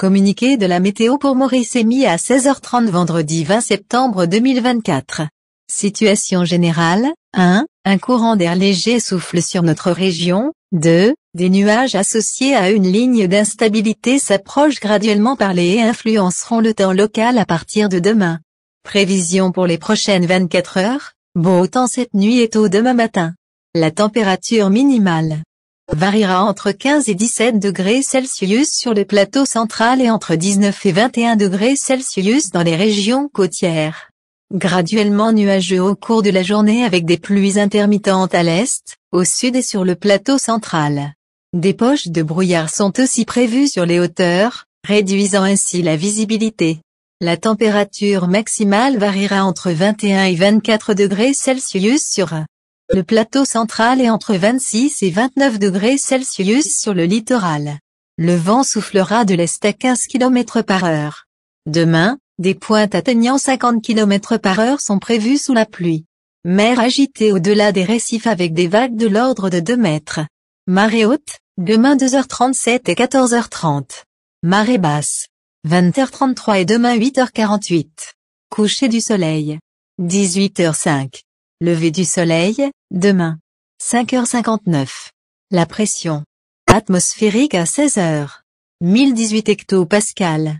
Communiqué de la météo pour Maurice émis à 16h30 vendredi 20 septembre 2024. Situation générale, 1. Un courant d'air léger souffle sur notre région. 2. Des nuages associés à une ligne d'instabilité s'approchent graduellement par les et influenceront le temps local à partir de demain. Prévision pour les prochaines 24 heures. Beau temps cette nuit et tôt demain matin. La température minimale variera entre 15 et 17 degrés Celsius sur le plateau central et entre 19 et 21 degrés Celsius dans les régions côtières. Graduellement nuageux au cours de la journée avec des pluies intermittentes à l'est, au sud et sur le plateau central. Des poches de brouillard sont aussi prévues sur les hauteurs, réduisant ainsi la visibilité. La température maximale variera entre 21 et 24 degrés Celsius sur le plateau central est entre 26 et 29 degrés Celsius sur le littoral. Le vent soufflera de l'est à 15 km par heure. Demain, des pointes atteignant 50 km par heure sont prévues sous la pluie. Mer agitée au-delà des récifs avec des vagues de l'ordre de 2 mètres. Marée haute, demain 2h37 et 14h30. Marée basse, 20h33 et demain 8h48. Coucher du soleil, 18h05. Lever du soleil, demain. 5h59. La pression atmosphérique à 16h. 1018 hectopascal.